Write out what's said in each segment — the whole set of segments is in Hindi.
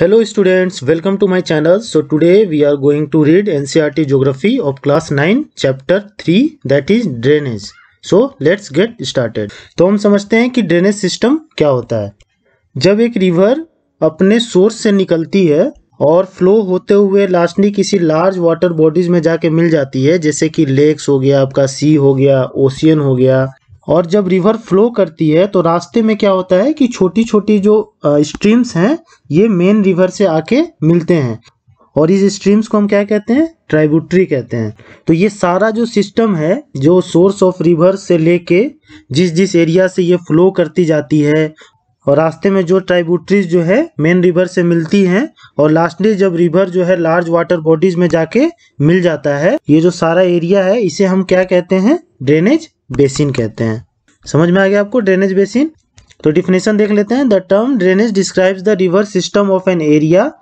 hello students welcome to my channel so today we are going to read NCERT geography of class nine chapter three that is drainage so let's get started तो हम समझते हैं कि ड्रेनेज सिस्टम क्या होता है जब एक रिवर अपने सोर्स से निकलती है और फ्लो होते हुए लास्टली किसी लार्ज वाटर बॉडीज में जाके मिल जाती है जैसे कि लेक्स हो गया आपका सी हो गया ओशियन हो गया और जब रिवर फ्लो करती है तो रास्ते में क्या होता है कि छोटी छोटी जो स्ट्रीम्स हैं ये मेन रिवर से आके मिलते हैं और इस स्ट्रीम्स को हम क्या कहते हैं ट्राइबूट्री कहते हैं तो ये सारा जो सिस्टम है जो सोर्स ऑफ रिवर से लेके जिस जिस एरिया से ये फ्लो करती जाती है और रास्ते में जो ट्राइबूट्रीज जो है मेन रिवर से मिलती हैं और लास्टली जब रिवर जो है लार्ज वाटर बॉडीज में जाके मिल जाता है ये जो सारा एरिया है इसे हम क्या कहते हैं ड्रेनेज बेसिन कहते हैं समझ में आ गया आपको ड्रेनेज बेसिन तो डिफिनेशन देख लेते हैं the term drainage describes the river system of an area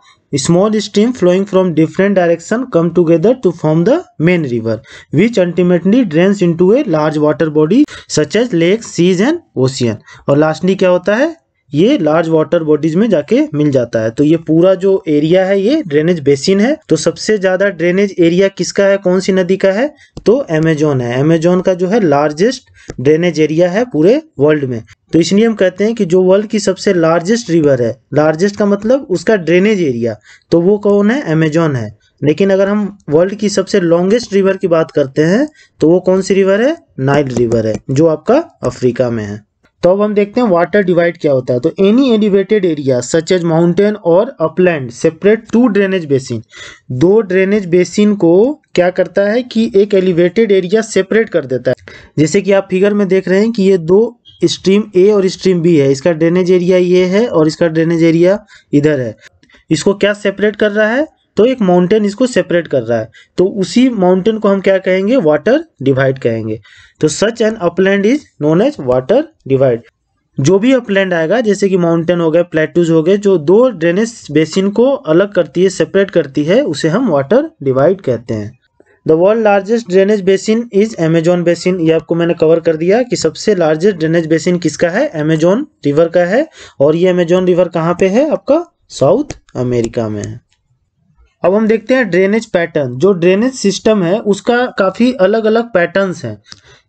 small stream flowing from different direction come together to form the main river which ultimately drains in to a large water body such as lake seas and ocean और लास्टली क्या होता है ये लार्ज वाटर बॉडीज में जाके मिल जाता है तो ये पूरा जो एरिया है ये ड्रेनेज बेसिन है तो सबसे ज्यादा ड्रेनेज एरिया किसका है कौन सी नदी का है तो एमेजोन है एमेजोन का जो है लार्जेस्ट ड्रेनेज एरिया है पूरे वर्ल्ड में तो इसलिए हम कहते हैं कि जो वर्ल्ड की सबसे लार्जेस्ट रिवर है लार्जेस्ट का मतलब उसका ड्रेनेज एरिया तो वो कौन है अमेजोन है लेकिन अगर हम वर्ल्ड की सबसे लॉन्गेस्ट रिवर की बात करते हैं तो वो कौन सी रिवर है नाइल रिवर है जो आपका अफ्रीका में है तो अब हम देखते हैं वाटर डिवाइड क्या होता है तो any elevated area such as mountain और upland separate two drainage basin दो ड्रेनेज बेसिन को क्या करता है कि एक एलिवेटेड एरिया सेपरेट कर देता है जैसे कि आप फिगर में देख रहे हैं कि ये दो स्ट्रीम ए और स्ट्रीम बी है इसका ड्रेनेज एरिया ये है और इसका ड्रेनेज एरिया इधर है इसको क्या सेपरेट कर रहा है तो एक माउंटेन इसको सेपरेट कर रहा है तो उसी माउंटेन को हम क्या कहेंगे वाटर डिवाइड कहेंगे तो such an upland is known as water divide जो भी अपलैंड आएगा जैसे कि माउंटेन हो गए प्लेटूज हो गए जो दो ड्रेनेज बेसिन को अलग करती है सेपरेट करती है उसे हम वाटर डिवाइड कहते हैं the world largest drainage basin is Amazon basin ये आपको मैंने कवर कर दिया कि सबसे लार्जेस्ट ड्रेनेज बेसिन किसका है एमेजॉन रिवर का है और ये अमेजोन रिवर कहाँ पे है आपका साउथ अमेरिका में है अब हम देखते हैं ड्रेनेज पैटर्न जो ड्रेनेज सिस्टम है उसका काफ़ी अलग अलग पैटर्न्स हैं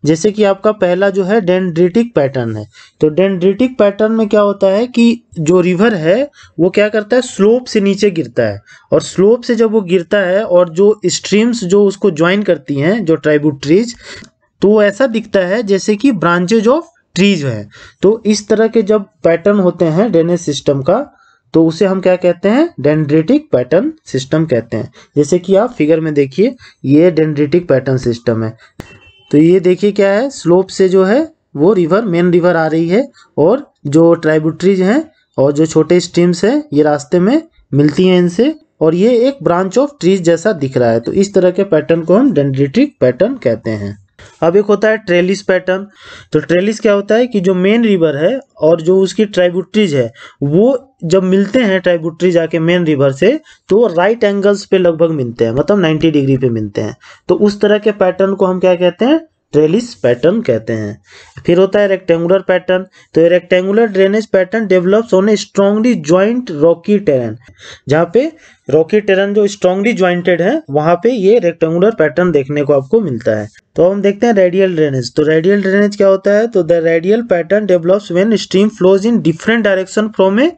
जैसे कि आपका पहला जो है डेंड्रिटिक पैटर्न है तो डेंड्रिटिक पैटर्न में क्या होता है कि जो रिवर है वो क्या करता है स्लोप से नीचे गिरता है और स्लोप से जब वो गिरता है और जो स्ट्रीम्स जो उसको ज्वाइन करती हैं जो ट्रीज तो ऐसा दिखता है जैसे कि ब्रांचेज ऑफ ट्रीज है तो इस तरह के जब पैटर्न होते हैं ड्रेनेज सिस्टम का तो उसे हम क्या कहते हैं डेंड्रिटिक पैटर्न सिस्टम कहते हैं जैसे कि आप फिगर में देखिए ये डेंड्रिटिक पैटर्न सिस्टम है तो ये देखिए क्या है स्लोप से जो है वो रिवर मेन रिवर आ रही है और जो ट्राइब्यूटरीज हैं और जो छोटे स्ट्रीम्स हैं ये रास्ते में मिलती हैं इनसे और ये एक ब्रांच ऑफ ट्रीज जैसा दिख रहा है तो इस तरह के पैटर्न को हम डेंड्रिटिक पैटर्न कहते हैं अब एक होता है ट्रेलिस पैटर्न तो ट्रेलिस क्या होता है कि जो मेन रिवर है और जो उसकी ट्राइबुट्रीज है वो जब मिलते हैं ट्राइबुट्री जाके मेन रिवर से तो वो राइट एंगल्स पे लगभग मिलते हैं मतलब 90 डिग्री पे मिलते हैं तो उस तरह के पैटर्न को हम क्या कहते हैं ट्रेलिस पैटर्न कहते हैं फिर होता है रेक्टेंगुलर पैटर्न तो rectangular drainage pattern develops on a strongly joint rocky terrain जहाँ पे रॉकी टेरन जो स्ट्रांगली ज्वाइंटेड है वहाँ पे ये रेक्टेंगुलर पैटर्न देखने को आपको मिलता है तो हम देखते हैं रेडियल ड्रेनेज तो रेडियल ड्रेनेज क्या होता है तो the radial pattern develops when stream flows in different direction from a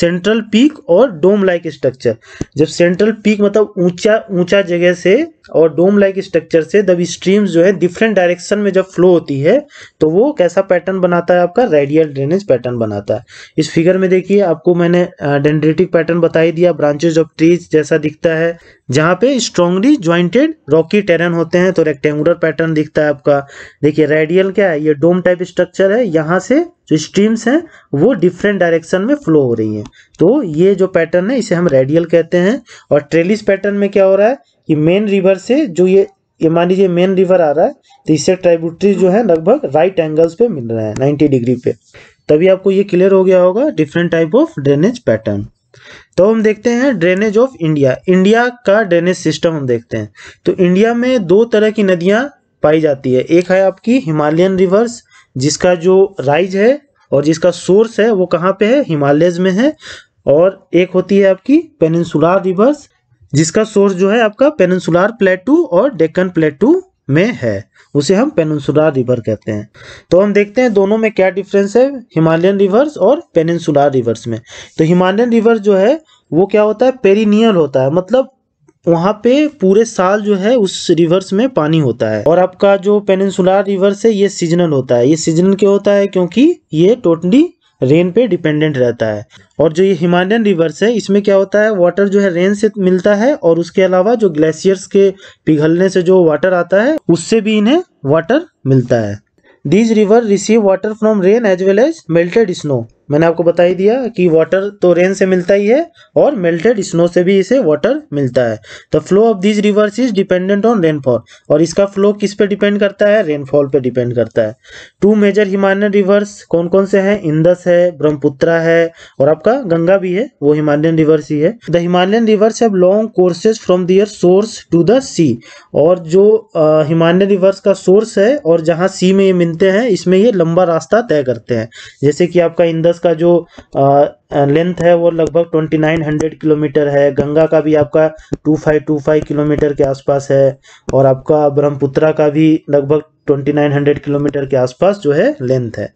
central peak और डोम लाइक स्ट्रक्चर जब सेंट्रल पीक मतलब ऊंचा ऊंचा जगह से और डोम लाइक स्ट्रक्चर से जब स्ट्रीम्स जो है डिफरेंट डायरेक्शन में जब फ्लो होती है तो वो कैसा पैटर्न बनाता है आपका रेडियल ड्रेनेज पैटर्न बनाता है इस फिगर में देखिए आपको मैंने डेंड्रेटिक पैटर्न बता ही दिया ब्रांचेज ऑफ ट्रीज जैसा दिखता है जहाँ पे स्ट्रांगली ज्वाइंटेड रॉकी टेरन होते हैं तो रेक्टेंगुलर पैटर्न पैटर्न दिखता है आपका देखिए रेडियल क्या है ये डोम टाइप स्ट्रक्चर है यहाँ से जो स्ट्रीम्स हैं वो डिफरेंट डायरेक्शन में फ्लो हो रही हैं तो ये जो पैटर्न है इसे हम रेडियल कहते हैं और ट्रेलिस पैटर्न में क्या हो रहा है कि मेन रिवर से जो ये ये मान लीजिए मेन रिवर आ रहा है तो इससे ट्राइब्यूटरी जो है लगभग राइट एंगल्स पे मिल रहा है नाइन्टी डिग्री पे तभी आपको ये क्लियर हो गया होगा different type of drainage pattern तो हम देखते हैं ड्रेनेज ऑफ इंडिया इंडिया का ड्रेनेज सिस्टम हम देखते हैं तो इंडिया में दो तरह की नदियां पाई जाती है एक है आपकी हिमालयन रिवर्स जिसका जो राइज है और जिसका सोर्स है वो कहाँ पे है हिमालयज में है और एक होती है आपकी पेनसुलर रिवर्स जिसका सोर्स जो है आपका पेनसुलर प्लेटू और डेक्कन प्लेटू में है उसे हम पेनसुलर रिवर कहते हैं तो हम देखते हैं दोनों में क्या डिफरेंस है हिमालयन रिवर्स और पेनसुलर रिवर्स में तो हिमालयन रिवर जो है वो क्या होता है पेरिनियल होता है मतलब वहाँ पे पूरे साल जो है उस रिवर्स में पानी होता है और आपका जो पेनिनसुलर रिवर्स है ये सीजनल होता है ये सीजनल क्यों होता है क्योंकि ये टोटली रेन पे डिपेंडेंट रहता है और जो ये हिमालयन रिवर्स है इसमें क्या होता है वाटर जो है रेन से मिलता है और उसके अलावा जो ग्लेशियर्स के पिघलने से जो वाटर आता है उससे भी इन्हें वाटर मिलता है these river receive water from rain as well as melted snow मैंने आपको बता ही दिया कि वाटर तो रेन से मिलता ही है और मेल्टेड स्नो से भी इसे वाटर मिलता है the flow of this rivers is dependent on rainfall और इसका फ्लो किस पे डिपेंड करता है रेनफॉल पे डिपेंड करता है टू मेजर हिमालयन रिवर्स कौन कौन से हैं इंदस है ब्रह्मपुत्रा है और आपका गंगा भी है वो हिमालयन रिवर्स ही है the Himalayan rivers have long courses from their source to the sea और जो हिमालयन रिवर्स का सोर्स है और जहाँ सी में ये मिलते हैं इसमें ये लंबा रास्ता तय करते हैं जैसे कि आपका इंदस का जो लेंथ है वो लगभग 2900 किलोमीटर है गंगा का भी आपका 2525 किलोमीटर के आसपास है और आपका ब्रह्मपुत्रा का भी लगभग 2900 किलोमीटर के आसपास जो है लेंथ है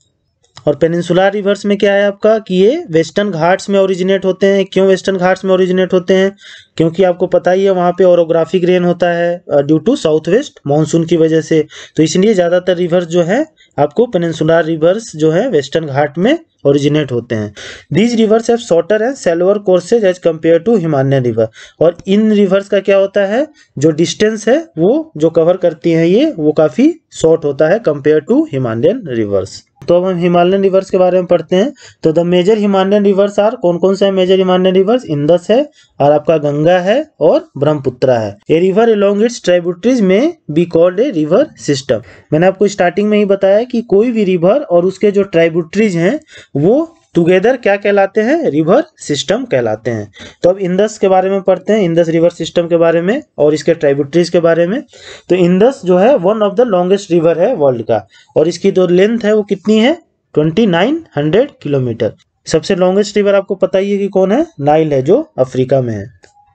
और पेनिनसुलर रिवर्स में क्या है आपका कि ये वेस्टर्न घाट्स में ओरिजिनेट होते हैं क्यों वेस्टर्न घाट्स में ओरिजिनेट होते हैं क्योंकि आपको पता ही है वहाँ पे ओरोग्राफिक रेन होता है due to south west monsoon की वजह से तो इसलिए ज़्यादातर रिवर्स जो है आपको पेनसुलर रिवर्स जो है वेस्टर्न घाट में ओरिजिनेट होते हैं these rivers have shorter and shallower courses as compare to Himalayan river और इन रिवर्स का क्या होता है जो डिस्टेंस है वो जो कवर करती हैं ये वो काफ़ी शॉर्ट होता है कंपेयर टू हिमालयन रिवर्स तो अब हम हिमालयन रिवर्स के बारे में पढ़ते हैं तो the major Himalayan rivers are कौन कौन सा है मेजर हिमालयन रिवर्स इंदस है और आपका गंगा है और ब्रह्मपुत्रा है ये river along its tributaries may be called a river system मैंने आपको स्टार्टिंग में ही बताया कि कोई भी रिवर और उसके जो ट्राइब्यूटरीज हैं वो टुगेदर क्या कहलाते हैं रिवर सिस्टम कहलाते हैं तो अब इंदस के बारे में पढ़ते हैं इंदस रिवर सिस्टम के बारे में और इसके ट्राइब्यूटरीज के बारे में तो इंदस जो है one of the longest river है वर्ल्ड का और इसकी जो लेंथ है वो कितनी है ट्वेंटी नाइन हंड्रेड किलोमीटर सबसे लॉन्गेस्ट रिवर आपको पता ही है कि कौन है नाइल है जो अफ्रीका में है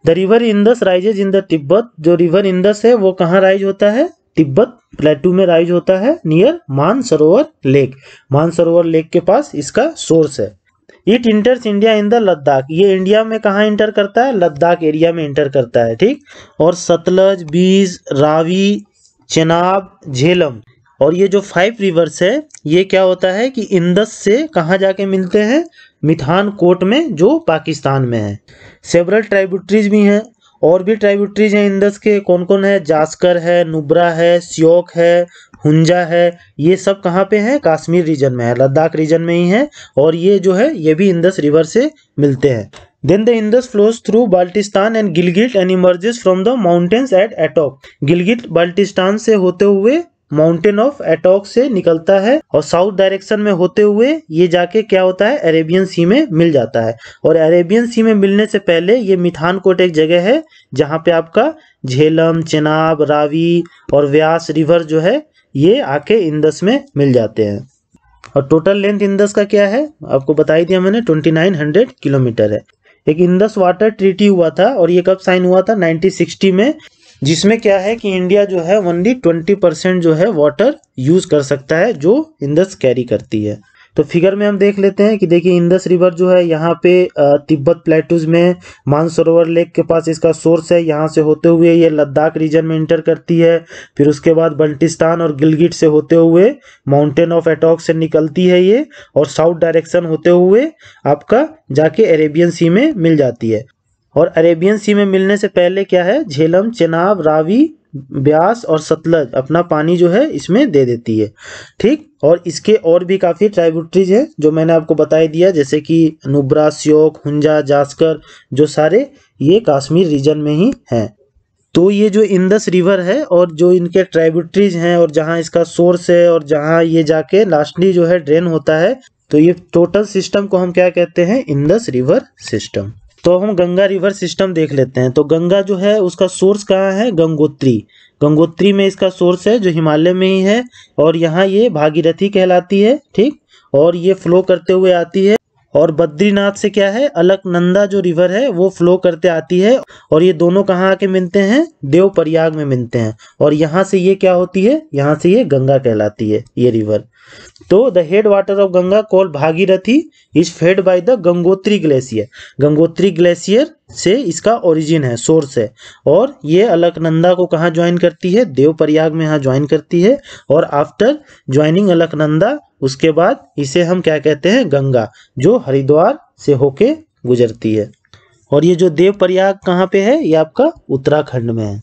the river Indus rises in the Tibet जो रिवर इंदस है वो कहाँ राइज होता है तिब्बत प्लेटू में राइज होता है near Mansarovar lake Mansarovar lake के पास इसका सोर्स है it enters India in the Ladakh ये इंडिया में कहाँ इंटर करता है लद्दाख एरिया में इंटर करता है ठीक और सतलज बीज रावी चेनाब झेलम और ये जो फाइव रिवर्स है ये क्या होता है कि इंदस से कहाँ जाके मिलते हैं मिथान कोट में जो पाकिस्तान में है सेवरल ट्राइब्यूटरीज भी हैं और भी ट्राइब्यूटरीज हैं इंदस के कौन कौन है जास्कर है नुब्रा है श्योक है हुंजा है ये सब कहाँ पे हैं कश्मीर रीजन में है लद्दाख रीजन में ही है और ये जो है ये भी इंदस रिवर से मिलते हैं then the Indus flows through Baltistan and Gilgit and emerges from the mountains at atop Gilgit Baltistan से होते हुए माउंटेन ऑफ एटॉक से निकलता है और साउथ डायरेक्शन में होते हुए ये जाके क्या होता है अरेबियन सी में मिल जाता है और अरेबियन सी में मिलने से पहले ये मिथानकोट एक जगह है जहाँ पे आपका झेलम चेनाब रावी और व्यास रिवर जो है ये आके इंदस में मिल जाते हैं और टोटल लेंथ इंदस का क्या है आपको बताई दिया मैंने हंड्रेड किलोमीटर है एक इंदस वाटर ट्रीटी हुआ था और ये कब साइन हुआ था 1960 में जिसमें क्या है कि इंडिया जो है ओनली ट्वेंटी परसेंट जो है वाटर यूज कर सकता है जो इंदस कैरी करती है तो फिगर में हम देख लेते हैं कि देखिए इंदस रिवर जो है यहाँ पे तिब्बत प्लेटूज में मानसरोवर लेक के पास इसका सोर्स है यहाँ से होते हुए ये लद्दाख रीजन में इंटर करती है फिर उसके बाद बल्टिस्तान और गिलगिट से होते हुए माउंटेन ऑफ एटॉक से निकलती है ये और साउथ डायरेक्शन होते हुए आपका जाके अरेबियन सी में मिल जाती है और अरेबियन सी में मिलने से पहले क्या है झेलम चेनाब रावी ब्यास और सतलज अपना पानी जो है इसमें दे देती है ठीक और इसके और भी काफ़ी ट्राइब्यूटरीज हैं जो मैंने आपको बताई दिया जैसे कि नुब्रा श्योक हुंजा जास्कर जो सारे ये कश्मीर रीजन में ही हैं तो ये जो इंदस रिवर है और जो इनके ट्राइब्यूटरीज हैं और जहाँ इसका सोर्स है और जहाँ ये जाके लास्टली जो है ड्रेन होता है तो ये टोटल सिस्टम को हम क्या कहते हैं इंदस रिवर सिस्टम तो हम गंगा रिवर सिस्टम देख लेते हैं तो गंगा जो है उसका सोर्स कहाँ है गंगोत्री गंगोत्री में इसका सोर्स है जो हिमालय में ही है और यहाँ ये भागीरथी कहलाती है ठीक और ये फ्लो करते हुए आती है और बद्रीनाथ से क्या है अलकनंदा जो रिवर है वो फ्लो करते आती है और ये दोनों कहाँ आके मिलते हैं देव प्रयाग में मिलते हैं और यहाँ से ये क्या होती है यहाँ से ये गंगा कहलाती है ये रिवर तो the head water of Ganga call Bhagirathi is fed by the Gangotri glacier Gangotri glacier से इसका ओरिजिन है सोर्स है और ये अलकनंदा को कहाँ ज्वाइन करती है देव प्रयाग में यहाँ ज्वाइन करती है और आफ्टर ज्वाइनिंग अलकनंदा उसके बाद इसे हम क्या कहते हैं गंगा जो हरिद्वार से होके गुजरती है और ये जो देव प्रयाग कहाँ पे है ये आपका उत्तराखंड में है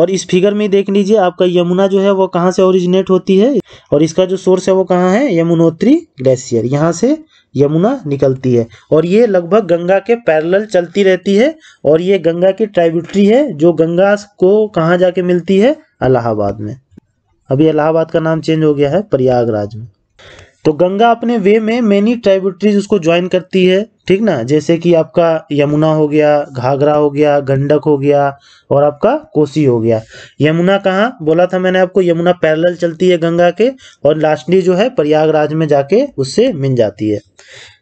और इस फिगर में देख लीजिए आपका यमुना जो है वो कहाँ से ओरिजिनेट होती है और इसका जो सोर्स है वो कहाँ है यमुनोत्री ग्लेशियर यहाँ से यमुना निकलती है और ये लगभग गंगा के पैरेलल चलती रहती है और ये गंगा की ट्राइब्यूटरी है जो गंगा को कहाँ जाके मिलती है अलाहाबाद में अभी इलाहाबाद का नाम चेंज हो गया है प्रयागराज में तो गंगा अपने वे में मेनी ट्राइब्यूटरीज उसको ज्वाइन करती है ठीक ना जैसे कि आपका यमुना हो गया घाघरा हो गया गंडक हो गया और आपका कोसी हो गया यमुना कहाँ बोला था मैंने आपको यमुना पैरेलल चलती है गंगा के और लास्टली जो है प्रयागराज में जाके उससे मिल जाती है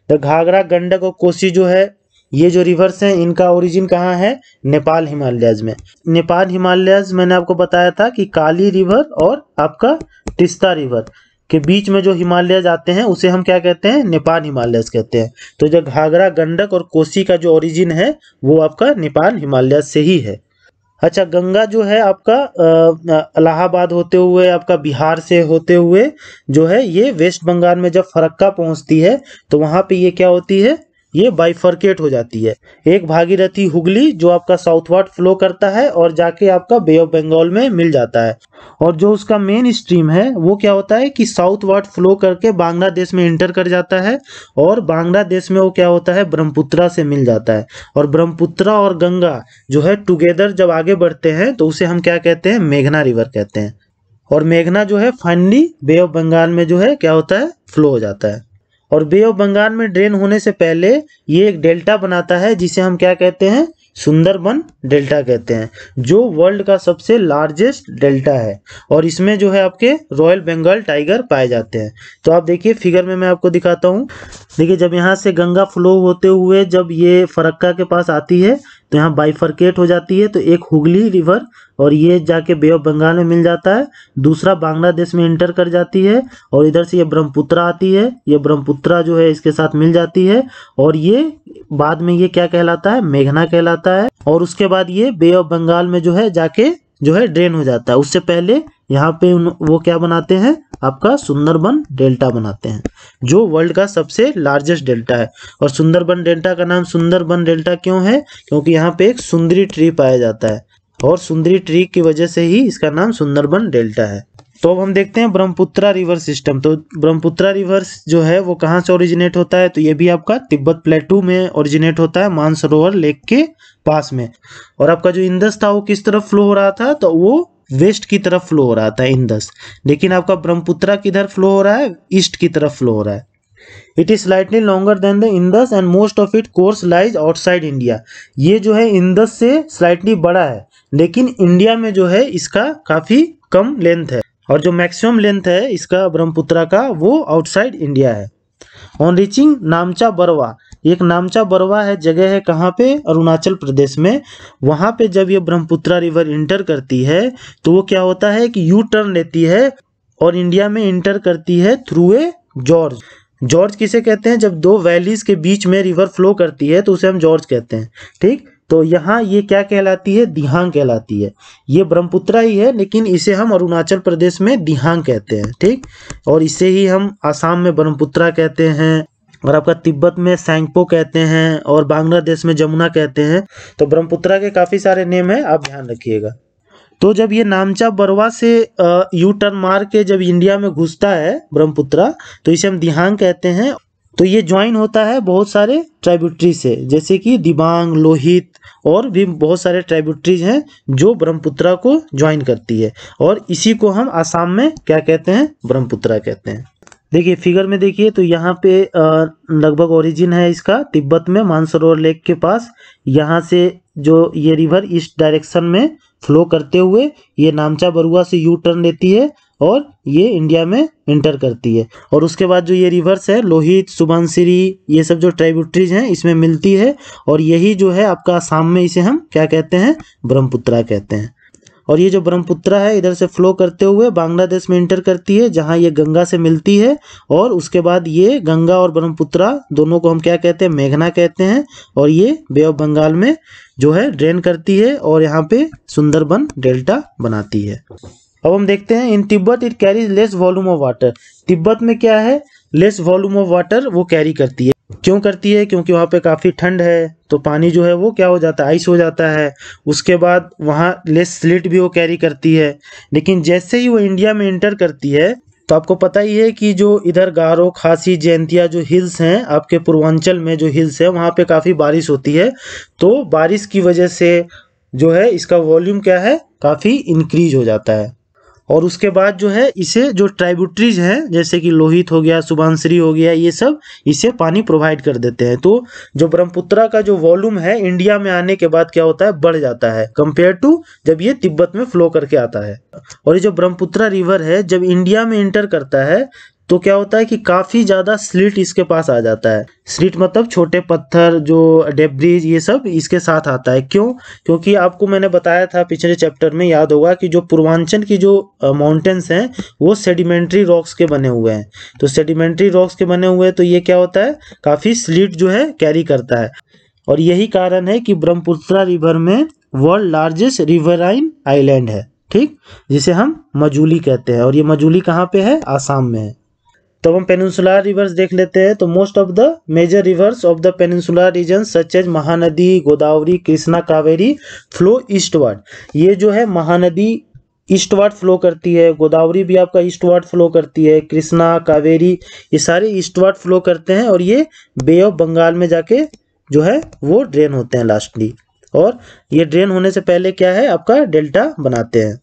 तो घाघरा गंडक और कोसी जो है ये जो रिवर्स हैं इनका ओरिजिन कहाँ है नेपाल हिमालयाज में नेपाल हिमालयाज मैंने आपको बताया था कि काली रिवर और आपका टिस्ता रिवर के बीच में जो हिमालय आते हैं उसे हम क्या कहते हैं नेपाल हिमालय कहते हैं तो जो घाघरा गंडक और कोसी का जो ओरिजिन है वो आपका नेपाल हिमालय से ही है अच्छा गंगा जो है आपका इलाहाबाद होते हुए आपका बिहार से होते हुए जो है ये वेस्ट बंगाल में जब फरक्का पहुंचती है तो वहाँ पे ये क्या होती है ये बाइफर्केट हो जाती है एक भागीरथी हुगली जो आपका साउथवर्ड फ्लो करता है और जाके आपका बे ऑफ बंगाल में मिल जाता है और जो उसका मेन स्ट्रीम है वो क्या होता है कि साउथवर्ड फ्लो करके बांग्लादेश में इंटर कर जाता है और बांग्लादेश में वो क्या होता है ब्रह्मपुत्रा से मिल जाता है और ब्रह्मपुत्रा और गंगा जो है टुगेदर जब आगे बढ़ते हैं तो उसे हम क्या कहते हैं मेघना रिवर कहते हैं और मेघना जो है फाइनली बे ऑफ बंगाल में जो है क्या होता है फ्लो हो जाता है और बे ऑफ बंगाल में ड्रेन होने से पहले ये एक डेल्टा बनाता है जिसे हम क्या कहते हैं सुंदरबन डेल्टा कहते हैं जो वर्ल्ड का सबसे लार्जेस्ट डेल्टा है और इसमें जो है आपके रॉयल बंगाल टाइगर पाए जाते हैं तो आप देखिए फिगर में मैं आपको दिखाता हूँ देखिए जब यहाँ से गंगा फ्लो होते हुए जब ये फरक्का के पास आती है तो यहाँ बाइफरकेट हो जाती है तो एक हुगली रिवर और ये जाके बे ऑफ बंगाल में मिल जाता है दूसरा बांग्लादेश में इंटर कर जाती है और इधर से ये ब्रह्मपुत्रा आती है ये ब्रह्मपुत्रा जो है इसके साथ मिल जाती है और ये बाद में ये क्या कहलाता है मेघना कहलाता है और उसके बाद ये बे ऑफ बंगाल में जो है जाके जो है ड्रेन हो जाता है उससे पहले यहाँ पे वो क्या बनाते हैं आपका सुंदरबन डेल्टा बनाते हैं जो वर्ल्ड का सबसे लार्जेस्ट डेल्टा है और सुंदरबन डेल्टा का नाम सुंदरबन डेल्टा क्यों है क्योंकि यहाँ पे एक सुंदरी ट्री पाया जाता है और सुंदरी ट्री की वजह से ही इसका नाम सुंदरबन डेल्टा है तो अब हम देखते हैं ब्रह्मपुत्रा रिवर सिस्टम तो ब्रह्मपुत्रा रिवर जो है वो कहाँ से ओरिजिनेट होता है तो ये भी आपका तिब्बत प्लेटू में ओरिजिनेट होता है मानसरोवर लेक के पास में और आपका जो इंदस था वो किस तरफ फ्लो हो रहा था तो वो वेस्ट की तरफ फ्लो हो रहा था इंदस लेकिन आपका ब्रह्मपुत्रा किधर फ्लो हो रहा है ईस्ट की तरफ फ्लो हो रहा है it is slightly longer than the Indus and most of it course lies outside India ये जो है इंदस से स्लाइटली बड़ा है लेकिन इंडिया में जो है इसका काफ़ी कम लेंथ है और जो मैक्सिमम लेंथ है इसका ब्रह्मपुत्रा का वो आउटसाइड इंडिया है ऑन रीचिंग नामचा बरवा एक नामचा बरवा है जगह है कहाँ पे अरुणाचल प्रदेश में वहाँ पे जब ये ब्रह्मपुत्रा रिवर इंटर करती है तो वो क्या होता है कि यू टर्न लेती है और इंडिया में इंटर करती है थ्रू ए जॉर्ज जॉर्ज किसे कहते हैं जब दो वैलीज के बीच में रिवर फ्लो करती है तो उसे हम जॉर्ज कहते हैं ठीक तो यहाँ ये क्या कहलाती है दिहांग कहलाती है ये ब्रह्मपुत्रा ही है लेकिन इसे हम अरुणाचल प्रदेश में दिहांग कहते हैं ठीक और इसे ही हम आसाम में ब्रह्मपुत्रा कहते हैं और आपका तिब्बत में सैंगपो कहते हैं और बांग्लादेश में जमुना कहते हैं तो ब्रह्मपुत्रा के काफ़ी सारे नेम हैं आप ध्यान रखिएगा तो जब ये नामचा बरवा से यू टर्न मार के जब इंडिया में घुसता है ब्रह्मपुत्रा तो इसे हम दिहांग कहते हैं तो ये ज्वाइन होता है बहुत सारे ट्राइब्यूटरी से जैसे कि दिबांग लोहित और भी बहुत सारे ट्राइब्यूटरीज हैं जो ब्रह्मपुत्रा को ज्वाइन करती है और इसी को हम आसाम में क्या कहते हैं ब्रह्मपुत्रा कहते हैं देखिए फिगर में देखिए तो यहाँ पे लगभग ओरिजिन है इसका तिब्बत में मानसरोवर लेक के पास यहाँ से जो ये रिवर इस डायरेक्शन में फ्लो करते हुए ये नामचा बरुआ से यू टर्न लेती है और ये इंडिया में इंटर करती है और उसके बाद जो ये रिवर्स है लोहित सुबनसिरी ये सब जो ट्राइब्यूटरीज हैं इसमें मिलती है और यही जो है आपका आसाम में इसे हम क्या कहते हैं ब्रह्मपुत्रा कहते हैं और ये जो ब्रह्मपुत्रा है इधर से फ्लो करते हुए बांग्लादेश में इंटर करती है जहाँ ये गंगा से मिलती है और उसके बाद ये गंगा और ब्रह्मपुत्रा दोनों को हम क्या कहते हैं मेघना कहते हैं और ये बे ऑफ बंगाल में जो है ड्रेन करती है और यहाँ पे सुंदरबन डेल्टा बनाती है अब हम देखते हैं in Tibet it carries less volume of water Tibet में क्या है लेस वॉल्यूम ऑफ वाटर वो कैरी करती है क्यों करती है क्योंकि वहाँ पे काफ़ी ठंड है तो पानी जो है वो क्या हो जाता है आइस हो जाता है उसके बाद वहाँ लेस स्लिट भी वो कैरी करती है लेकिन जैसे ही वो इंडिया में इंटर करती है तो आपको पता ही है कि जो इधर गारो खासी जयंतिया जो हिल्स हैं आपके पूर्वांचल में जो हिल्स हैं वहाँ पे काफ़ी बारिश होती है तो बारिश की वजह से जो है इसका वॉल्यूम क्या है काफ़ी इंक्रीज हो जाता है और उसके बाद जो है इसे जो ट्राइब्यूटरीज हैं जैसे कि लोहित हो गया सुबानश्री हो गया ये सब इसे पानी प्रोवाइड कर देते हैं तो जो ब्रह्मपुत्रा का जो वॉल्यूम है इंडिया में आने के बाद क्या होता है बढ़ जाता है कंपेयर टू जब ये तिब्बत में फ्लो करके आता है और ये जो ब्रह्मपुत्रा रिवर है जब इंडिया में इंटर करता है तो क्या होता है कि काफ़ी ज़्यादा स्लिट इसके पास आ जाता है स्लिट मतलब छोटे पत्थर जो डेब्रीज ये सब इसके साथ आता है क्यों क्योंकि आपको मैंने बताया था पिछले चैप्टर में याद होगा कि जो पूर्वांचल की जो माउंटेन्स हैं वो सेडिमेंट्री रॉक्स के बने हुए हैं तो सेडिमेंट्री रॉक्स के बने हुए हैं तो ये क्या होता है काफ़ी स्लिट जो है कैरी करता है और यही कारण है कि ब्रह्मपुत्रा रिवर में वर्ल्ड लार्जेस्ट रिवराइन आइलैंड है ठीक जिसे हम मजूली कहते हैं और ये मजूली कहाँ पे है आसाम में है तब हम पेनिनसुलर रिवर्स देख लेते हैं तो most of the major rivers of the peninsular region such as Mahanadi Godavari Krishna Kaveri flow eastward ये जो है महानदी ईस्टवर्ड फ्लो करती है गोदावरी भी आपका ईस्टवर्ड फ्लो करती है कृष्णा कावेरी ये सारे ईस्टवर्ड फ्लो करते हैं और ये बे ऑफ बंगाल में जाके जो है वो ड्रेन होते हैं लास्टली और ये ड्रेन होने से पहले क्या है आपका डेल्टा बनाते हैं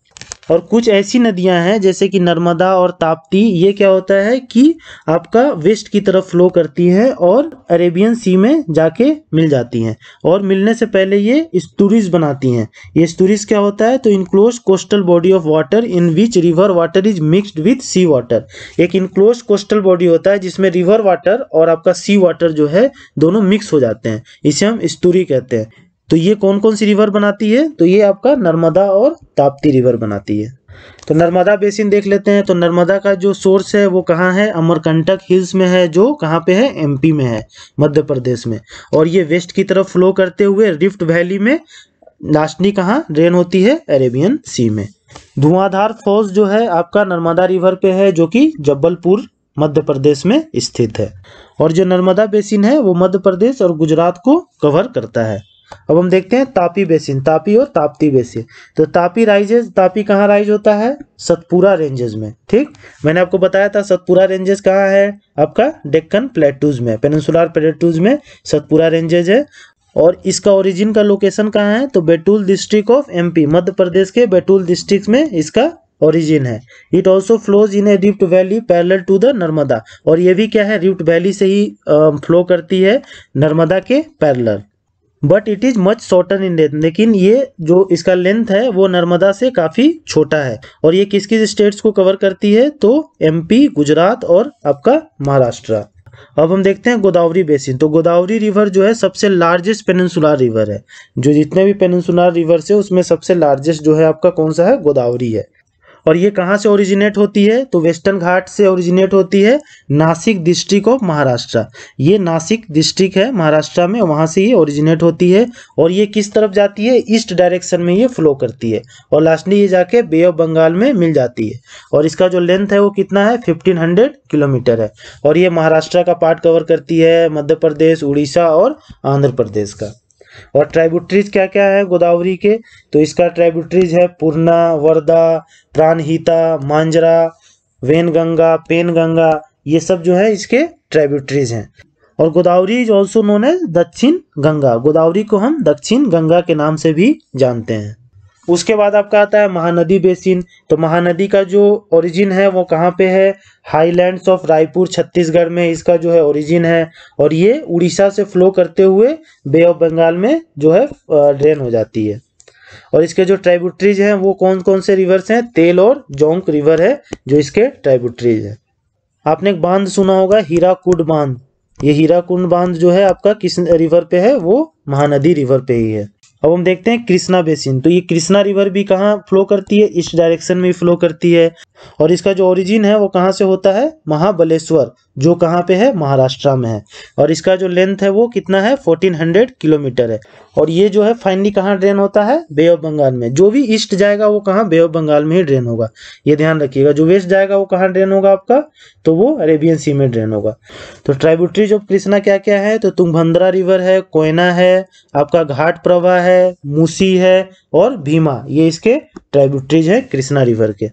और कुछ ऐसी नदियां हैं जैसे कि नर्मदा और ताप्ती ये क्या होता है कि आपका वेस्ट की तरफ फ्लो करती है और अरेबियन सी में जाके मिल जाती हैं और मिलने से पहले ये स्टूरिस बनाती हैं ये स्टूरिस क्या होता है तो enclose coastal body of water in which river water is mixed with sea water एक इनक्लोज कोस्टल बॉडी होता है जिसमें रिवर वाटर और आपका सी वाटर जो है दोनों मिक्स हो जाते हैं इसे हम स्तूरी कहते हैं तो ये कौन कौन सी रिवर बनाती है तो ये आपका नर्मदा और ताप्ती रिवर बनाती है तो नर्मदा बेसिन देख लेते हैं तो नर्मदा का जो सोर्स है वो कहाँ है अमरकंटक हिल्स में है जो कहाँ पे है एमपी में है मध्य प्रदेश में और ये वेस्ट की तरफ फ्लो करते हुए रिफ्ट वैली में लास्टली कहाँ ड्रेन होती है अरेबियन सी में धुआंधार फॉल्स जो है आपका नर्मदा रिवर पे है जो कि जबलपुर मध्य प्रदेश में स्थित है और जो नर्मदा बेसिन है वो मध्य प्रदेश और गुजरात को कवर करता है अब हम देखते हैं तापी बेसिन तापी और ताप्ती बेसिन तो तापी राइजेज तापी कहाँ राइज होता है सतपुरा रेंजेस में ठीक मैंने आपको बताया था सतपुरा रेंजेस कहाँ है आपका डेक्कन प्लेटूज में पेनसुलर प्लेटूज में सतपुरा रेंजेज है और इसका ओरिजिन का लोकेशन कहाँ है तो Betul district of MP Madhya Pradesh के बेटूल डिस्ट्रिक्ट में इसका ओरिजिन है it also flows in a rift valley parallel to the Narmada और ये भी क्या है रिफ्ट वैली से ही फ्लो करती है नर्मदा के parallel but it is much shorten in length लेकिन ये जो इसका लेंथ है वो नर्मदा से काफ़ी छोटा है और ये किस किस स्टेट्स को कवर करती है तो एमपी गुजरात और आपका महाराष्ट्र अब हम देखते हैं गोदावरी बेसिन तो गोदावरी रिवर जो है सबसे लार्जेस्ट पेनसुलर रिवर है जो जितने भी पेनसुलर रिवर है उसमें सबसे लार्जेस्ट जो है आपका कौन सा है गोदावरी है और ये कहाँ से ओरिजिनेट होती है तो वेस्टर्न घाट से ओरिजिनेट होती है नासिक डिस्ट्रिक्ट ऑफ महाराष्ट्र ये नासिक डिस्ट्रिक्ट है महाराष्ट्र में वहाँ से ये ओरिजिनेट होती है और ये किस तरफ जाती है ईस्ट डायरेक्शन में ये फ्लो करती है और लास्टली ये जाके बे ऑफ बंगाल में मिल जाती है और इसका जो लेंथ है वो कितना है हंड्रेड किलोमीटर है और ये महाराष्ट्र का पार्ट कवर करती है मध्य प्रदेश उड़ीसा और आंध्र प्रदेश का और ट्राइब्यूटरीज क्या क्या है गोदावरी के तो इसका ट्राइब्यूटरीज है पूर्णा वर्दा प्राणहिता मांजरा वेनगंगा पेनगंगा ये सब जो है इसके ट्राइब्यूटरीज हैं और गोदावरी इज ऑल्सो नोन है दक्षिण गंगा गोदावरी को हम दक्षिण गंगा के नाम से भी जानते हैं उसके बाद आपका आता है महानदी बेसिन तो महानदी का जो ओरिजिन है वो कहाँ पे है हाईलैंड्स ऑफ रायपुर छत्तीसगढ़ में इसका जो है ओरिजिन है और ये उड़ीसा से फ्लो करते हुए बे ऑफ बंगाल में जो है ड्रेन हो जाती है और इसके जो ट्राइब्यूटरीज हैं वो कौन कौन से रिवर्स हैं तेल और जोंक रिवर है जो इसके ट्राइब्यूटरीज है आपने एक बांध सुना होगा हीराकुंड बांध ये हीराकुंड बांध जो है आपका किस रिवर पे है वो महानदी रिवर पे ही है अब हम देखते हैं कृष्णा बेसिन तो ये कृष्णा रिवर भी कहाँ फ्लो करती है इस डायरेक्शन में फ्लो करती है और इसका जो ओरिजिन है वो कहाँ से होता है महाबलेश्वर जो कहाँ पे है महाराष्ट्र में है और इसका जो लेंथ है वो कितना है 1400 किलोमीटर है और ये जो है फाइनली कहाँ ड्रेन होता है बे ऑफ बंगाल में जो भी ईस्ट जाएगा वो कहाँ बे ऑफ बंगाल में ही ड्रेन होगा ये ध्यान रखिएगा जो वेस्ट जाएगा वो कहाँ ड्रेन होगा आपका तो वो अरेबियन सी में ड्रेन होगा तो ट्राइब्यूटरीज ऑफ कृष्णा क्या क्या है तो तुम्भंद्रा रिवर है कोयना है आपका घाट प्रभा है मूसी है और भीमा ये इसके ट्राइब्यूटरीज है कृष्णा रिवर के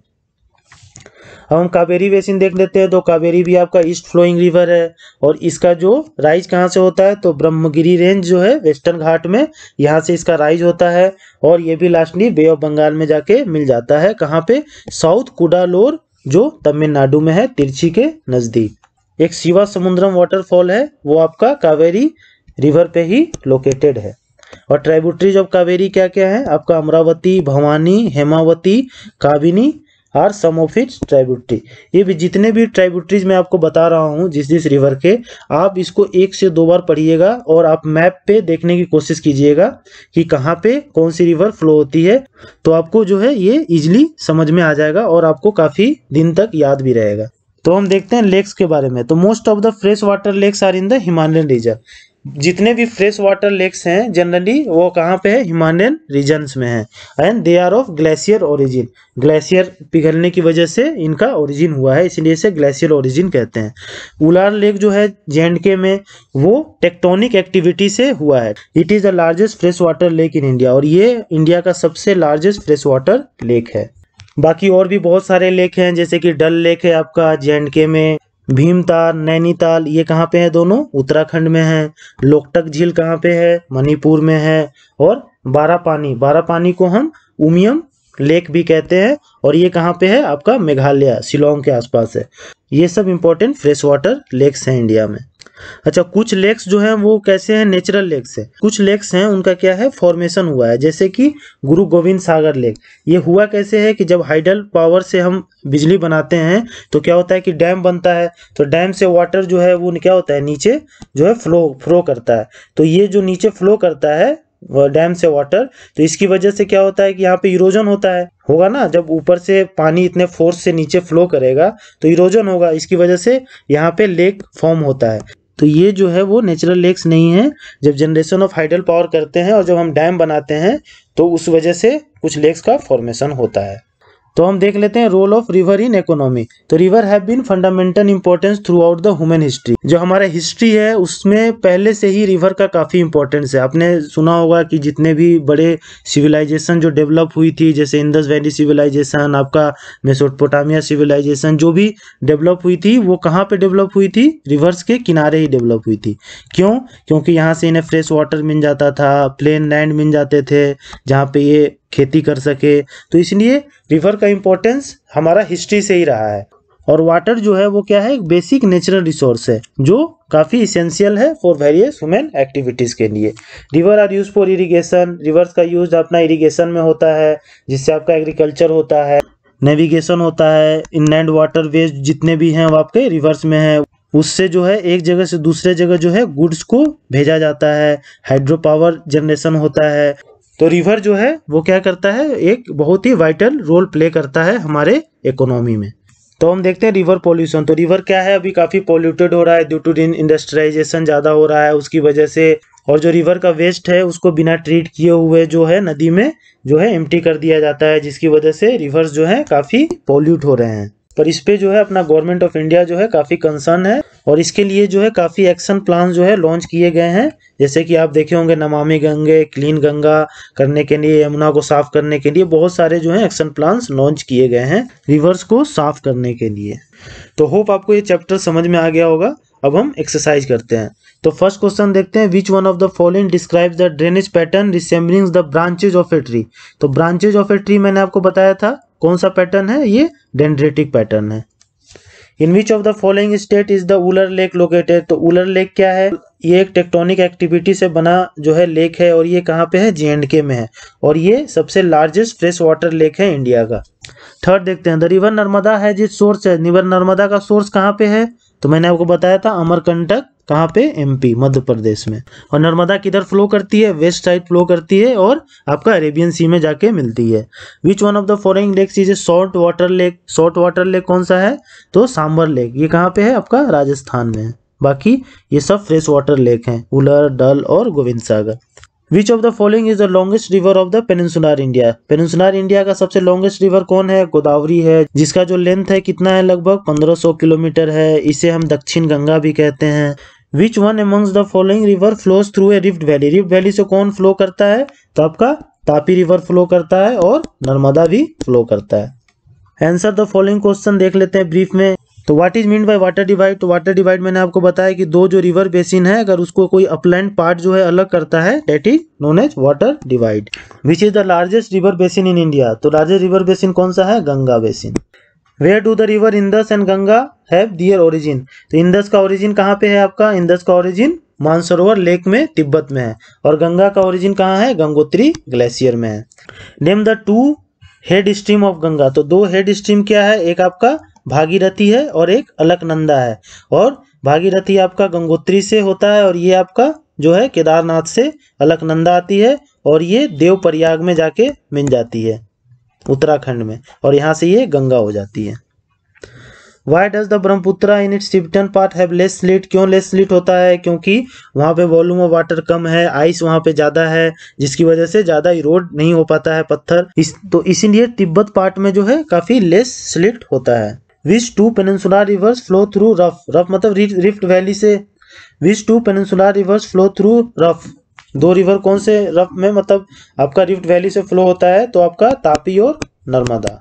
अब हम कावेरी बेसिन देख लेते हैं तो कावेरी भी आपका ईस्ट फ्लोइंग रिवर है और इसका जो राइज कहाँ से होता है तो ब्रह्मगिरी रेंज जो है वेस्टर्न घाट में यहाँ से इसका राइज होता है और ये भी लास्टली बे ऑफ बंगाल में जाके मिल जाता है कहाँ पे साउथ कुडालोर जो तमिलनाडु में है तिरछी के नज़दीक एक शिवा समुद्रम वाटरफॉल है वो आपका कावेरी रिवर पे ही लोकेटेड है और ट्राइब्यूटरीज ऑफ कावेरी क्या क्या है आपका Amaravati Bhavani Hemavati Kabini are some of its tributary ये भी जितने भी ट्राइब्यूटरीज मैं आपको बता रहा हूँ जिस जिस रिवर के आप इसको एक से दो बार पढ़िएगा और आप मैप पे देखने की कोशिश कीजिएगा कि कहाँ पे कौन सी रिवर फ्लो होती है तो आपको जो है ये इजिली समझ में आ जाएगा और आपको काफ़ी दिन तक याद भी रहेगा तो हम देखते हैं लेक्स के बारे में तो most of the fresh water lakes are in the Himalayan region जितने भी फ्रेश वाटर लेक्स हैं जनरली वो कहाँ पे है हिमालयन रीजन्स में है and they are of glacier origin glacier पिघलने की वजह से इनका ओरिजिन हुआ है इसलिए इसे ग्लेशियर ओरिजिन कहते हैं उलार लेक जो है जे में वो टेक्टोनिक एक्टिविटी से हुआ है it is the largest fresh water lake in India और ये इंडिया का सबसे लार्जेस्ट फ्रेश वाटर लेक है बाकी और भी बहुत सारे लेक हैं जैसे कि डल लेक है आपका जे में भीमताल नैनीताल ये कहाँ पे है दोनों उत्तराखंड में है लोकटक झील कहाँ पे है मणिपुर में है और बारापानी बारापानी को हम उमियम लेक भी कहते हैं और ये कहाँ पे है आपका मेघालय शिलोंग के आसपास है ये सब इंपॉर्टेंट फ्रेश वाटर लेक्स हैं इंडिया में अच्छा कुछ लेक्स जो है वो कैसे हैं नेचुरल लेक्स है कुछ लेक्स हैं उनका क्या है फॉर्मेशन हुआ है जैसे कि गुरु गोविंद सागर लेक ये हुआ कैसे है कि जब हाइडल पावर से हम बिजली बनाते हैं तो क्या होता है कि डैम बनता है तो डैम से वाटर जो है वो क्या होता है नीचे जो है फ्लो फ्लो करता है तो ये जो नीचे फ्लो करता है डैम से वाटर तो इसकी वजह से क्या होता है कि यहाँ पे इरोजन होता है होगा ना जब ऊपर से पानी इतने फोर्स से नीचे फ्लो करेगा तो इरोजन होगा इसकी वजह से यहाँ पे लेक फॉर्म होता है तो ये जो है वो नेचुरल लेक्स नहीं है जब जनरेशन ऑफ हाइडल पावर करते हैं और जब हम डैम बनाते हैं तो उस वजह से कुछ लेक्स का फॉर्मेशन होता है तो हम देख लेते हैं role of river in economy तो river have been fundamental importance throughout the human history जो हमारा हिस्ट्री है उसमें पहले से ही रिवर का काफ़ी इंपॉर्टेंस है आपने सुना होगा कि जितने भी बड़े सिविलाइजेशन जो डेवलप हुई थी जैसे इंदस वैली सिविलाइजेशन आपका मेसोपोटामिया सिविलाइजेशन जो भी डेवलप हुई थी वो कहाँ पर डेवलप हुई थी रिवर्स के किनारे ही डेवलप हुई थी क्यों क्योंकि यहाँ से इन्हें फ्रेश वाटर मिल जाता था प्लेन लैंड मिल जाते थे जहाँ पे ये खेती कर सके तो इसलिए रिवर का इम्पोर्टेंस हमारा हिस्ट्री से ही रहा है और वाटर जो है वो क्या है एक बेसिक नेचुरल रिसोर्स है जो काफ़ी इसेंशियल है फॉर वेरियस ह्यूमन एक्टिविटीज़ के लिए river are use for irrigation rivers का यूज अपना इरिगेशन में होता है जिससे आपका एग्रीकल्चर होता है नेविगेशन होता है इनलैंड वाटर वेज जितने भी हैं वो आपके रिवर्स में है उससे जो है एक जगह से दूसरे जगह जो है गुड्स को भेजा जाता है हाइड्रो पावर जनरेशन होता है तो रिवर जो है वो क्या करता है एक बहुत ही वाइटल रोल प्ले करता है हमारे इकोनॉमी में तो हम देखते हैं रिवर पोल्यूशन तो रिवर क्या है अभी काफ़ी पोल्यूटेड हो रहा है ड्यू टू इंडस्ट्रियलाइजेशन ज़्यादा हो रहा है उसकी वजह से और जो रिवर का वेस्ट है उसको बिना ट्रीट किए हुए जो है नदी में जो है एम्प्टी कर दिया जाता है जिसकी वजह से रिवर्स जो है काफ़ी पॉल्यूट हो रहे हैं पर इस पे जो है अपना गवर्नमेंट ऑफ इंडिया जो है काफ़ी कंसर्न है और इसके लिए जो है काफ़ी एक्शन प्लान जो है लॉन्च किए गए हैं जैसे कि आप देखे होंगे नमामि गंगे क्लीन गंगा करने के लिए यमुना को साफ करने के लिए बहुत सारे जो है एक्शन प्लान लॉन्च किए गए हैं रिवर्स को साफ करने के लिए तो होप आपको ये चैप्टर समझ में आ गया होगा अब हम एक्सरसाइज करते हैं तो फर्स्ट क्वेश्चन देखते हैं which one of the following describes the drainage pattern resembling the branches of a tree तो ब्रांचेज ऑफ ए ट्री मैंने आपको बताया था कौन सा पैटर्न है ये डेंड्रेटिक पैटर्न है in which of the following state is the Wular lake located तो उलर लेक क्या है ये एक टेक्टोनिक एक्टिविटी से बना जो है लेक है और ये कहाँ पे है जे एंड के में है और ये सबसे लार्जेस्ट फ्रेश वाटर लेक है इंडिया का थर्ड देखते हैं द रिवर नर्मदा है जिस सोर्स है रिवर नर्मदा का सोर्स कहाँ पे है तो मैंने आपको बताया था अमरकंटक कहाँ पे एमपी मध्य प्रदेश में और नर्मदा किधर फ्लो करती है वेस्ट साइड फ्लो करती है और आपका अरेबियन सी में जाके मिलती है which one of the following lake is a salt water lake salt water lake कौन सा है तो सांबर लेक ये कहाँ पे है आपका राजस्थान में बाकी ये सब फ्रेश वाटर लेक हैं उलर डल और Govind Sagar which of the following is the longest river of the peninsular India peninsular India का सबसे लॉन्गेस्ट रिवर कौन है गोदावरी है जिसका जो लेंथ है कितना है लगभग 1500 किलोमीटर है इसे हम दक्षिण गंगा भी कहते हैं which one amongst the following river flows through a rift valley rift valley से कौन फ्लो करता है तो आपका तापी रिवर फ्लो करता है और नर्मदा भी फ्लो करता है आंसर द फॉलोइंग क्वेश्चन देख लेते हैं ब्रीफ में तो what is mean by water divide तो वाटर डिवाइड मैंने आपको बताया कि दो जो रिवर बेसिन है अगर उसको कोई अपलैंड पार्ट जो है अलग करता है that is known as water divide which is the largest river basin in India तो लार्जेस्ट रिवर बेसिन कौन सा है Ganga basin where do the river Indus and Ganga have their origin तो इंदस का ओरिजिन कहाँ पे है आपका इंदस का ओरिजिन मानसरोवर लेक में तिब्बत में है और गंगा का ओरिजिन कहाँ है गंगोत्री ग्लेशियर में है name the two head stream of Ganga तो दो हेड स्ट्रीम क्या है एक आपका भागीरथी है और एक अलकनंदा है और भागीरथी आपका गंगोत्री से होता है और ये आपका जो है केदारनाथ से अलकनंदा आती है और ये देव प्रयाग में जाके मिल जाती है उत्तराखंड में और यहाँ से ये गंगा हो जाती है why does the Brahmaputra in its Tibetan part have less silt क्यों लेस लिट होता है क्योंकि वहाँ पे वॉल्यूम ऑफ वाटर कम है आइस वहाँ पे ज़्यादा है जिसकी वजह से ज़्यादा इरोड नहीं हो पाता है पत्थर इस तो इसीलिए तिब्बत पार्ट में जो है काफ़ी लेस स्लिट होता है which two peninsular rivers flow through rift rift मतलब रिफ्ट वैली से which two peninsular rivers flow through rift दो रिवर कौन से रफ में मतलब आपका रिफ्ट वैली से फ्लो होता है तो आपका तापी और Narmada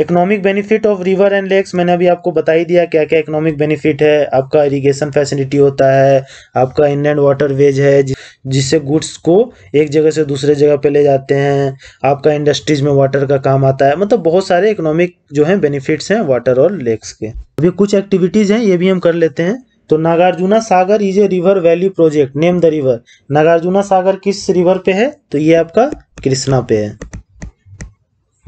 economic benefit of river and lakes मैंने अभी आपको बता ही दिया क्या क्या इकोनॉमिक बेनिफिट है आपका इरिगेशन फैसिलिटी होता है आपका इनलैंड वाटर वेज है जिससे गुड्स को एक जगह से दूसरे जगह पे ले जाते हैं आपका इंडस्ट्रीज में वाटर का काम आता है मतलब बहुत सारे इकोनॉमिक जो है बेनिफिट्स हैं वाटर और लेक्स के अभी कुछ एक्टिविटीज़ हैं ये भी हम कर लेते हैं तो Nagarjuna Sagar is a river valley project name the river Nagarjuna Sagar किस रिवर पे है तो ये आपका कृष्णा पे है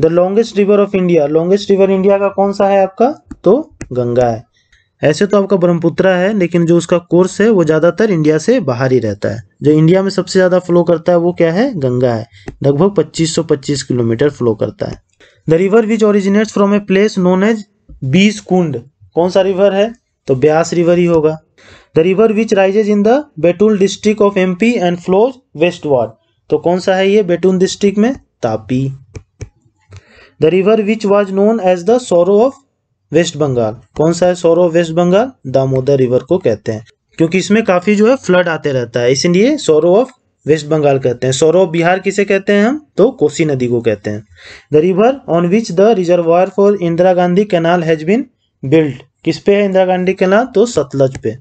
the longest river of India longest river India का कौन सा है आपका तो गंगा है ऐसे तो आपका ब्रह्मपुत्र है लेकिन जो उसका कोर्स है वो ज़्यादातर इंडिया से बाहर ही रहता है जो इंडिया में सबसे ज़्यादा फ्लो करता है वो क्या है गंगा है लगभग 2525 किलोमीटर फ्लो करता है the river which originates from a place known as Beas Kund कौन सा रिवर है तो ब्यास रिवर ही होगा the river which rises in the Betul district of MP and flows west तो कौन सा है ये बेटूल डिस्ट्रिक्ट में Tapi the river which was known as the sorrow of West Bengal कौन सा है sorrow of West Bengal Damodar river को कहते हैं क्योंकि इसमें काफ़ी जो है फ्लड आते रहता है इसलिए सोरो ऑफ वेस्ट बंगाल कहते हैं सोरो बिहार किसे कहते हैं हम तो कोसी नदी को कहते हैं the river on which the reservoir for Indira Gandhi canal has bin build किस पे है इंदिरा गांधी कैनाल तो सतलज पे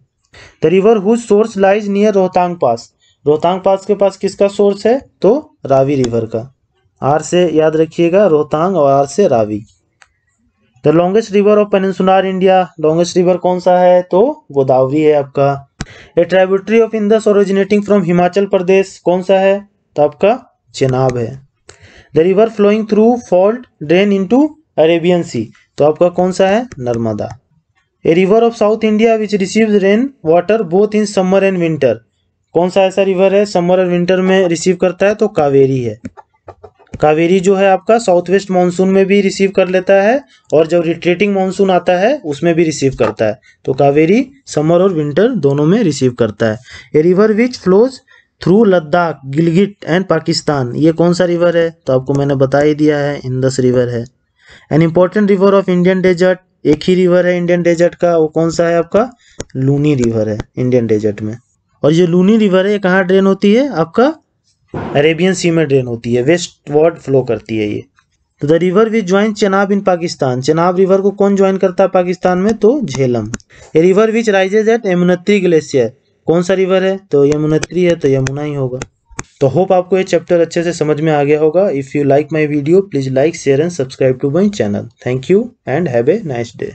the river whose source lies near Rohtang pass Rohtang pass के पास किसका सोर्स है तो रावी रिवर का आर से याद रखिएगा रोहतांग और आर से Ravi the longest river of peninsular India longest river कौन सा है तो गोदावरी है आपका a tributary of Indus originating from Himachal Pradesh कौन सा है तो आपका चेनाब है the river flowing through fault drain to Arabian sea तो आपका कौन सा है Narmada a river of south India which receive rain water both in summer and winter कौन सा ऐसा रिवर है समर और विंटर में रिसीव करता है तो कावेरी है कावेरी जो है आपका साउथ वेस्ट मानसून में भी रिसीव कर लेता है और जब रिट्रेटिंग मानसून आता है उसमें भी रिसीव करता है तो कावेरी समर और विंटर दोनों में रिसीव करता है a river which flows through Ladakh Gilgit and Pakistan ये कौन सा रिवर है तो आपको मैंने बता ही दिया है इंदस रिवर है an important river of Indian desert एक ही रिवर है इंडियन डेजर्ट का वो कौन सा है आपका लूनी रिवर है इंडियन डेजर्ट में और ये लूनी रिवर है ये कहाँ ड्रेन होती है आपका अरेबियन सी में ड्रेन होती है वेस्ट वार्ड फ्लो करती है ये तो the river which join Chenab in Pakistan Chenab river को कौन ज्वाइन करता है पाकिस्तान में तो Jhelum a river which rises at Yamunotri glacier कौन सा रिवर है तो यमुनत्री है तो यमुना ही होगा तो होप आपको ये चैप्टर अच्छे से समझ में आ गया होगा if you like my video please like share and subscribe to my channel thank you and have a nice day